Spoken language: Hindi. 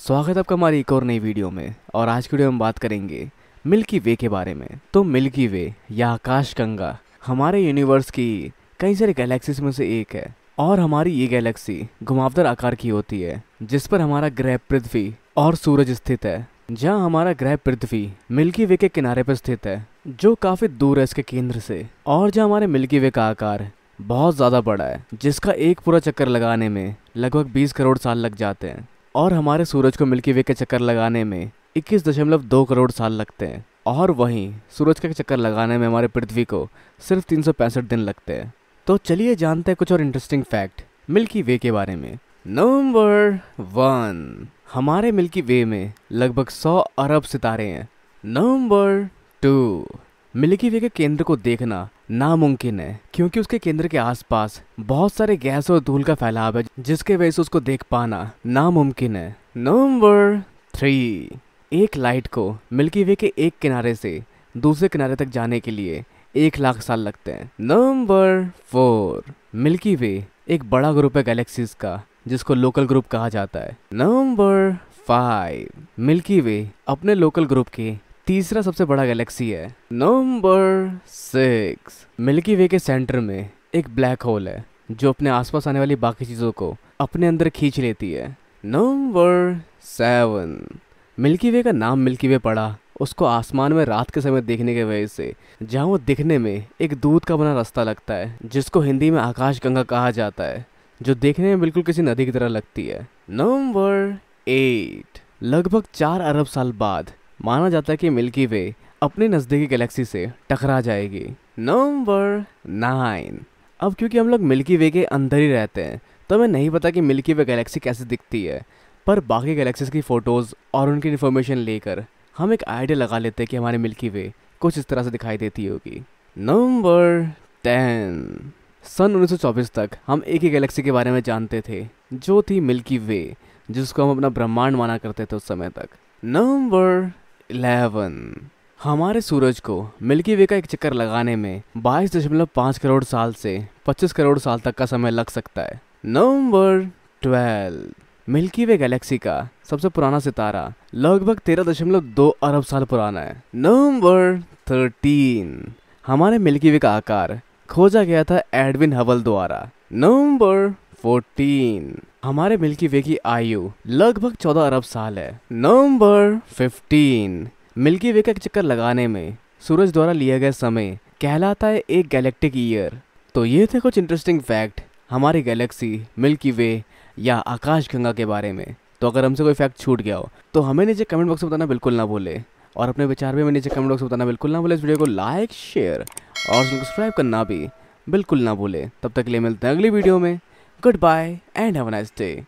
स्वागत है आपका हमारी एक और नई वीडियो में और आज की वीडियो में बात करेंगे मिल्की वे के बारे में तो मिल्की वे या आकाश गंगा हमारे यूनिवर्स की कई सारी गैलेक्सीज में से एक है और हमारी ये गैलेक्सी घुमावदार आकार की होती है जिस पर हमारा ग्रह पृथ्वी और सूरज स्थित है जहाँ हमारा ग्रह पृथ्वी मिल्की वे के किनारे पर स्थित है जो काफ़ी दूर है इसके केंद्र से और जहाँ हमारे मिल्की वे का आकार बहुत ज़्यादा बड़ा है जिसका एक पूरा चक्कर लगाने में लगभग 20 करोड़ साल लग जाते हैं और हमारे सूरज को मिल्की वे के चक्कर लगाने में इक्कीस दशमलव दो करोड़ साल लगते हैं और वहीं सूरज का चक्कर लगाने में हमारे पृथ्वी को सिर्फ तीन सौ पैंसठ दिन लगते हैं तो चलिए जानते हैं कुछ और इंटरेस्टिंग फैक्ट मिल्की वे के बारे में नंबर वन हमारे मिल्की वे में लगभग सौ अरब सितारे हैं नंबर टू मिल्की वे के केंद्र को देखना नामुमकिन है क्योंकि उसके केंद्र के आसपास बहुत सारे गैस और धूल का फैलाव है जिसके वजह से उसको देख पाना नामुमकिन है नंबर थ्री एक लाइट को मिल्की वे के एक किनारे से दूसरे किनारे तक जाने के लिए एक लाख साल लगते हैं नंबर फोर मिल्की वे एक बड़ा ग्रुप है गैलेक्सीज का जिसको लोकल ग्रुप कहा जाता है नंबर फाइव मिल्की वे अपने लोकल ग्रुप के तीसरा सबसे बड़ा गैलेक्सी है नंबर सिक्स मिल्की वे के सेंटर में एक ब्लैक होल है जो अपने आसपास आने वाली बाकी चीज़ों को अपने अंदर खींच लेती है नंबर सेवन मिल्की वे का नाम मिल्की वे पड़ा उसको आसमान में रात के समय देखने के वजह से जहाँ वो दिखने में एक दूध का बना रास्ता लगता है जिसको हिंदी में आकाश गंगा कहा जाता है जो देखने में बिल्कुल किसी नदी की तरह लगती है नंबर एट लगभग चार अरब साल बाद माना जाता है कि मिल्की वे अपने नज़दीकी गैलेक्सी से टकरा जाएगी नंबर नाइन अब क्योंकि हम लोग मिल्की वे के अंदर ही रहते हैं तो हमें नहीं पता कि मिल्की वे गैलेक्सी कैसे दिखती है पर बाकी गैलेक्सीज की फ़ोटोज़ और उनकी इन्फॉर्मेशन लेकर हम एक आइडिया लगा लेते हैं कि हमारे मिल्की वे कुछ इस तरह से दिखाई देती होगी नंबर टेन सन 1924 तक हम एक ही गैलेक्सी के बारे में जानते थे जो थी मिल्की वे जिसको हम अपना ब्रह्मांड माना करते थे उस समय तक नंबर इलेवन हमारे सूरज को मिल्की वे का एक चक्कर लगाने में 22.5 करोड़ साल से 25 करोड़ साल तक का समय लग सकता है नंबर 12 मिल्की वे गैलेक्सी का सबसे पुराना सितारा लगभग 13.2 अरब साल पुराना है नंबर 13 हमारे मिल्की वे का आकार खोजा गया था एडविन हवल द्वारा नंबर 14 हमारे मिल्की वे की आयु लगभग 14 अरब साल है नंबर 15 मिल्की वे का एक चक्कर लगाने में सूरज द्वारा लिया गया समय कहलाता है एक गैलेक्टिक ईयर तो ये थे कुछ इंटरेस्टिंग फैक्ट हमारी गैलेक्सी मिल्की वे या आकाश गंगा के बारे में तो अगर हमसे कोई फैक्ट छूट गया हो तो हमें नीचे कमेंट बॉक्स में बताना बिल्कुल ना भूले और अपने विचार भी हमें नीचे कमेंट बॉक्स में बताना बिल्कुल ना भूले इस वीडियो को लाइक शेयर और सब्सक्राइब करना भी बिल्कुल ना भूले तब तक के लिए मिलते हैं अगली वीडियो में Goodbye and have a nice day.